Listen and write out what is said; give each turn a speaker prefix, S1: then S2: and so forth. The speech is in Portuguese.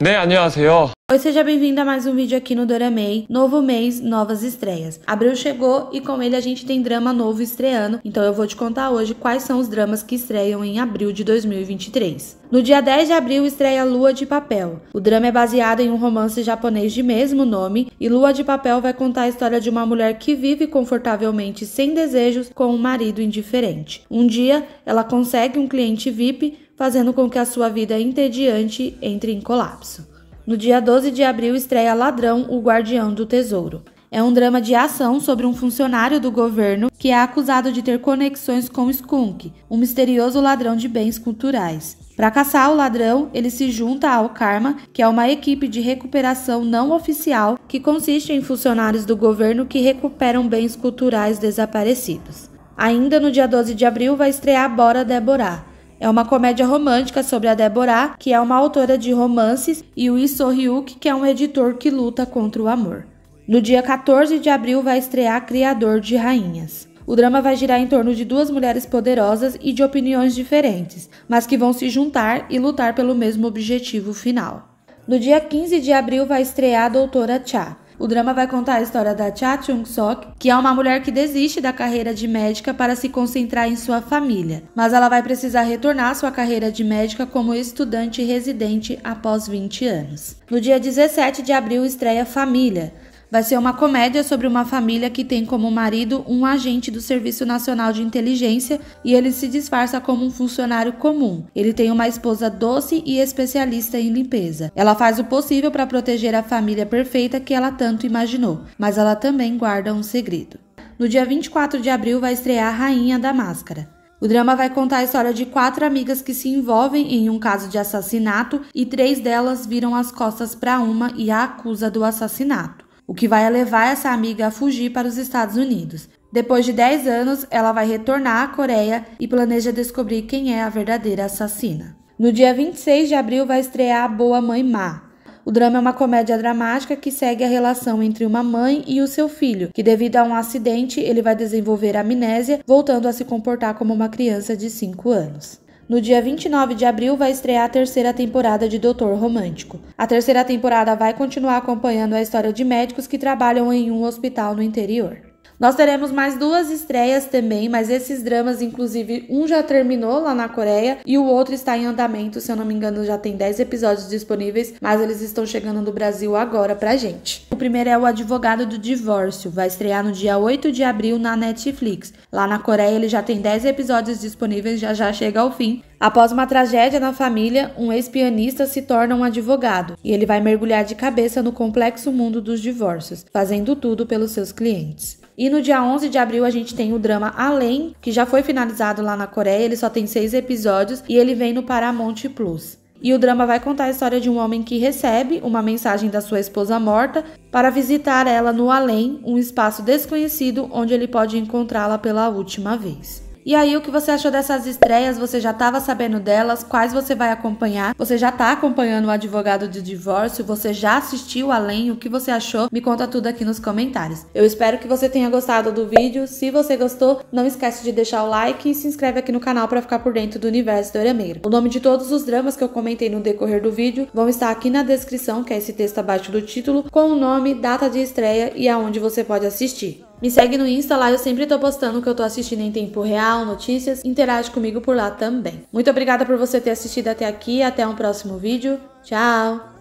S1: 네, 안녕하세요. Oi, seja bem-vindo a mais um vídeo aqui no Doramei. Novo mês, novas estreias. Abril chegou e com ele a gente tem drama novo estreando, então eu vou te contar hoje quais são os dramas que estreiam em abril de 2023. No dia 10 de abril estreia Lua de Papel. O drama é baseado em um romance japonês de mesmo nome e Lua de Papel vai contar a história de uma mulher que vive confortavelmente sem desejos com um marido indiferente. Um dia, ela consegue um cliente VIP fazendo com que a sua vida entediante entre em colapso. No dia 12 de abril estreia Ladrão, o Guardião do Tesouro. É um drama de ação sobre um funcionário do governo que é acusado de ter conexões com Skunk, um misterioso ladrão de bens culturais. Para caçar o ladrão, ele se junta ao Karma, que é uma equipe de recuperação não oficial que consiste em funcionários do governo que recuperam bens culturais desaparecidos. Ainda no dia 12 de abril vai estrear Bora Deborah, é uma comédia romântica sobre a Débora, que é uma autora de romances, e o Isso Ryuk, que é um editor que luta contra o amor. No dia 14 de abril vai estrear Criador de Rainhas. O drama vai girar em torno de duas mulheres poderosas e de opiniões diferentes, mas que vão se juntar e lutar pelo mesmo objetivo final. No dia 15 de abril vai estrear a Doutora Cha. O drama vai contar a história da Cha Chung-sok, que é uma mulher que desiste da carreira de médica para se concentrar em sua família, mas ela vai precisar retornar à sua carreira de médica como estudante residente após 20 anos. No dia 17 de abril estreia Família, Vai ser uma comédia sobre uma família que tem como marido um agente do Serviço Nacional de Inteligência e ele se disfarça como um funcionário comum. Ele tem uma esposa doce e especialista em limpeza. Ela faz o possível para proteger a família perfeita que ela tanto imaginou, mas ela também guarda um segredo. No dia 24 de abril vai estrear a Rainha da Máscara. O drama vai contar a história de quatro amigas que se envolvem em um caso de assassinato e três delas viram as costas para uma e a acusa do assassinato o que vai levar essa amiga a fugir para os Estados Unidos. Depois de 10 anos, ela vai retornar à Coreia e planeja descobrir quem é a verdadeira assassina. No dia 26 de abril vai estrear a Boa Mãe Má. O drama é uma comédia dramática que segue a relação entre uma mãe e o seu filho, que devido a um acidente ele vai desenvolver amnésia, voltando a se comportar como uma criança de 5 anos. No dia 29 de abril vai estrear a terceira temporada de Doutor Romântico. A terceira temporada vai continuar acompanhando a história de médicos que trabalham em um hospital no interior. Nós teremos mais duas estreias também, mas esses dramas, inclusive, um já terminou lá na Coreia e o outro está em andamento, se eu não me engano, já tem 10 episódios disponíveis, mas eles estão chegando no Brasil agora pra gente. O primeiro é O Advogado do Divórcio, vai estrear no dia 8 de abril na Netflix. Lá na Coreia ele já tem 10 episódios disponíveis, já já chega ao fim. Após uma tragédia na família, um ex-pianista se torna um advogado e ele vai mergulhar de cabeça no complexo mundo dos divórcios, fazendo tudo pelos seus clientes. E no dia 11 de abril a gente tem o drama Além, que já foi finalizado lá na Coreia, ele só tem seis episódios e ele vem no Paramount Plus. E o drama vai contar a história de um homem que recebe uma mensagem da sua esposa morta para visitar ela no além, um espaço desconhecido onde ele pode encontrá-la pela última vez. E aí, o que você achou dessas estreias? Você já estava sabendo delas? Quais você vai acompanhar? Você já está acompanhando o advogado de divórcio? Você já assistiu além? O que você achou? Me conta tudo aqui nos comentários. Eu espero que você tenha gostado do vídeo. Se você gostou, não esquece de deixar o like e se inscreve aqui no canal para ficar por dentro do universo do dorameiro. O nome de todos os dramas que eu comentei no decorrer do vídeo vão estar aqui na descrição, que é esse texto abaixo do título, com o nome, data de estreia e aonde você pode assistir. Me segue no Insta, lá eu sempre tô postando o que eu tô assistindo em tempo real, notícias, interage comigo por lá também. Muito obrigada por você ter assistido até aqui, até um próximo vídeo, tchau!